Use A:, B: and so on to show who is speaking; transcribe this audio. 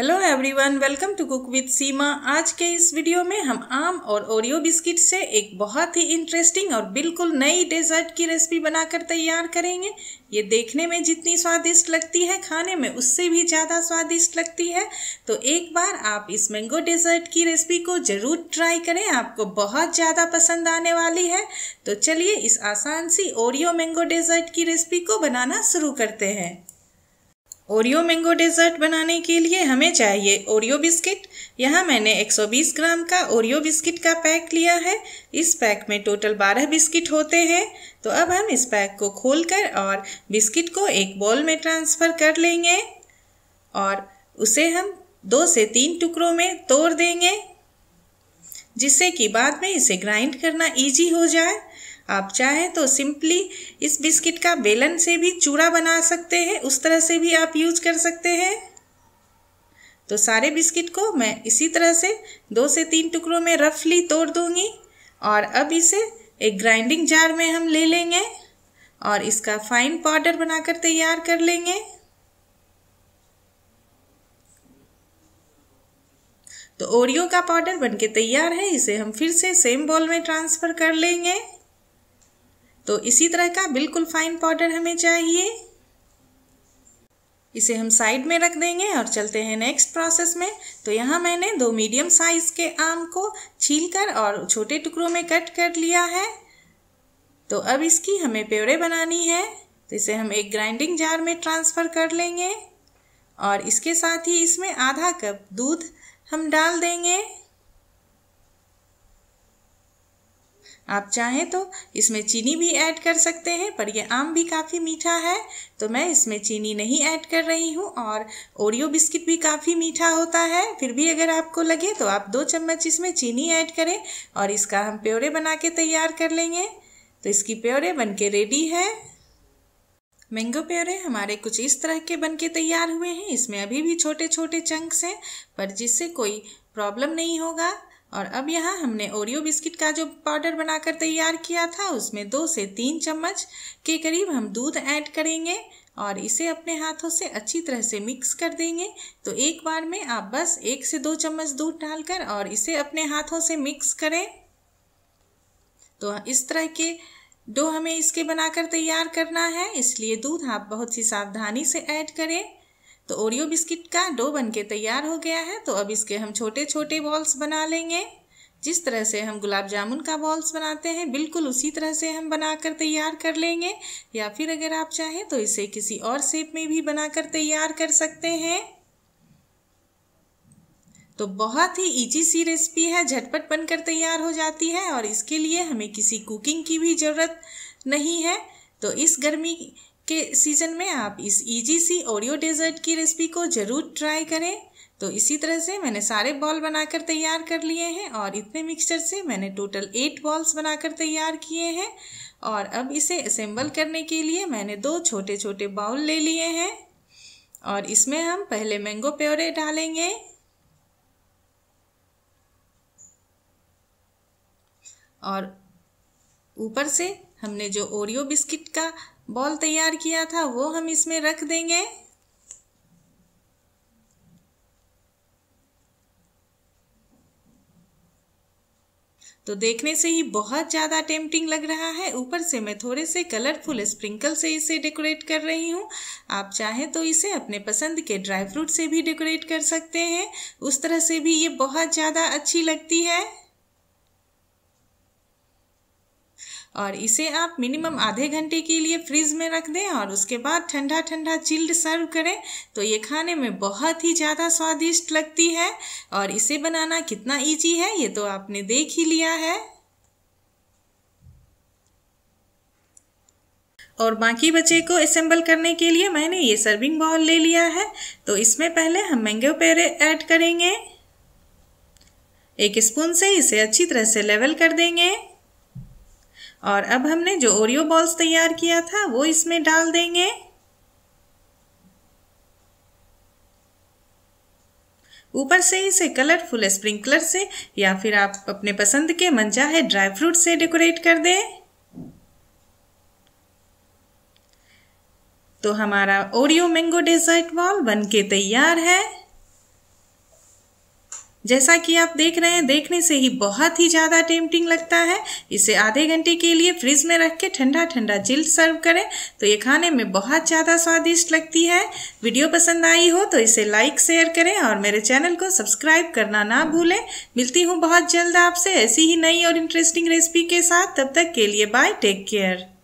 A: hello everyone welcome to cook with Seema आज के इस वीडियो में हम आम और ओरियो बिस्किट से एक बहुत ही इंटरेस्टिंग और बिल्कुल नई डेजर्ट की रेसिपी बनाकर तैयार करेंगे ये देखने में जितनी स्वादिष्ट लगती है खाने में उससे भी ज़्यादा स्वादिष्ट लगती है तो एक बार आप इस मैंगो डेजर्ट की रेसिपी को ज़रूर ट्राई करें आपको बहुत ज़्यादा पसंद आने वाली है तो चलिए इस आसान सी ओरियो मैंगो डेजर्ट की रेसिपी को बनाना शुरू करते हैं ओरियो मैंगो डेजर्ट बनाने के लिए हमें चाहिए ओरियो बिस्किट यहाँ मैंने 120 ग्राम का ओरियो बिस्किट का पैक लिया है इस पैक में टोटल 12 बिस्किट होते हैं तो अब हम इस पैक को खोलकर और बिस्किट को एक बॉल में ट्रांसफ़र कर लेंगे और उसे हम दो से तीन टुकड़ों में तोड़ देंगे जिससे कि बाद में इसे ग्राइंड करना ईजी हो जाए आप चाहें तो सिंपली इस बिस्किट का बेलन से भी चूड़ा बना सकते हैं उस तरह से भी आप यूज कर सकते हैं तो सारे बिस्किट को मैं इसी तरह से दो से तीन टुकड़ों में रफली तोड़ दूंगी और अब इसे एक ग्राइंडिंग जार में हम ले लेंगे और इसका फाइन पाउडर बनाकर तैयार कर लेंगे तो ओरियो का पाउडर बनके तैयार है इसे हम फिर से सेम बॉल में ट्रांसफ़र कर लेंगे तो इसी तरह का बिल्कुल फाइन पाउडर हमें चाहिए इसे हम साइड में रख देंगे और चलते हैं नेक्स्ट प्रोसेस में तो यहाँ मैंने दो मीडियम साइज़ के आम को छीलकर और छोटे टुकड़ों में कट कर लिया है तो अब इसकी हमें प्योरे बनानी है तो इसे हम एक ग्राइंडिंग जार में ट्रांसफ़र कर लेंगे और इसके साथ ही इसमें आधा कप दूध हम डाल देंगे आप चाहें तो इसमें चीनी भी ऐड कर सकते हैं पर यह आम भी काफ़ी मीठा है तो मैं इसमें चीनी नहीं ऐड कर रही हूँ और ओरियो बिस्किट भी काफ़ी मीठा होता है फिर भी अगर आपको लगे तो आप दो चम्मच इसमें चीनी ऐड करें और इसका हम प्योरे बना के तैयार कर लेंगे तो इसकी प्योरे बन के रेडी है मैंगो प्योरे हमारे कुछ इस तरह के बन के तैयार हुए हैं इसमें अभी भी छोटे छोटे चंक्स हैं पर जिससे कोई प्रॉब्लम नहीं होगा और अब यहाँ हमने ओरियो बिस्किट का जो पाउडर बनाकर तैयार किया था उसमें दो से तीन चम्मच के करीब हम दूध ऐड करेंगे और इसे अपने हाथों से अच्छी तरह से मिक्स कर देंगे तो एक बार में आप बस एक से दो चम्मच दूध डालकर और इसे अपने हाथों से मिक्स करें तो इस तरह के डो हमें इसके बनाकर तैयार करना है इसलिए दूध आप बहुत सी सावधानी से ऐड करें तो ओरियो बिस्किट का डो बन के तैयार हो गया है तो अब इसके हम छोटे छोटे बॉल्स बना लेंगे जिस तरह से हम गुलाब जामुन का बॉल्स बनाते हैं बिल्कुल उसी तरह से हम बनाकर तैयार कर लेंगे या फिर अगर आप चाहें तो इसे किसी और शेप में भी बनाकर तैयार कर सकते हैं तो बहुत ही इजी सी रेसिपी है झटपट बनकर तैयार हो जाती है और इसके लिए हमें किसी कुकिंग की भी ज़रूरत नहीं है तो इस गर्मी के सीज़न में आप इस इजी सी ओरियो डेजर्ट की रेसिपी को ज़रूर ट्राई करें तो इसी तरह से मैंने सारे बॉल बनाकर तैयार कर लिए हैं और इतने मिक्सचर से मैंने टोटल एट बॉल्स बनाकर तैयार किए हैं और अब इसे असेंबल करने के लिए मैंने दो छोटे छोटे बाउल ले लिए हैं और इसमें हम पहले मैंगो प्योरे डालेंगे और ऊपर से हमने जो ओरियो बिस्किट का बॉल तैयार किया था वो हम इसमें रख देंगे तो देखने से ही बहुत ज़्यादा टेम्पटिंग लग रहा है ऊपर से मैं थोड़े से कलरफुल स्प्रिंकल से इसे डेकोरेट कर रही हूँ आप चाहें तो इसे अपने पसंद के ड्राई फ्रूट से भी डेकोरेट कर सकते हैं उस तरह से भी ये बहुत ज़्यादा अच्छी लगती है और इसे आप मिनिमम आधे घंटे के लिए फ्रिज में रख दें और उसके बाद ठंडा ठंडा चिल्ड सर्व करें तो ये खाने में बहुत ही ज़्यादा स्वादिष्ट लगती है और इसे बनाना कितना ईजी है ये तो आपने देख ही लिया है और बाकी बचे को असेंबल करने के लिए मैंने ये सर्विंग बॉल ले लिया है तो इसमें पहले हम मैंगो पेरे ऐड करेंगे एक स्पून से इसे अच्छी तरह से लेवल कर देंगे और अब हमने जो ओरियो बॉल्स तैयार किया था वो इसमें डाल देंगे ऊपर से इसे कलरफुल स्प्रिंकलर से या फिर आप अपने पसंद के मनचाहे ड्राई फ्रूट से डेकोरेट कर दें तो हमारा ओरियो मैंगो डेजर्ट बॉल बन के तैयार है जैसा कि आप देख रहे हैं देखने से ही बहुत ही ज़्यादा टेम्पटिंग लगता है इसे आधे घंटे के लिए फ्रिज में रख के ठंडा ठंडा जिल्ड सर्व करें तो ये खाने में बहुत ज़्यादा स्वादिष्ट लगती है वीडियो पसंद आई हो तो इसे लाइक शेयर करें और मेरे चैनल को सब्सक्राइब करना ना भूलें मिलती हूँ बहुत जल्द आपसे ऐसी ही नई और इंटरेस्टिंग रेसिपी के साथ तब तक के लिए बाय टेक केयर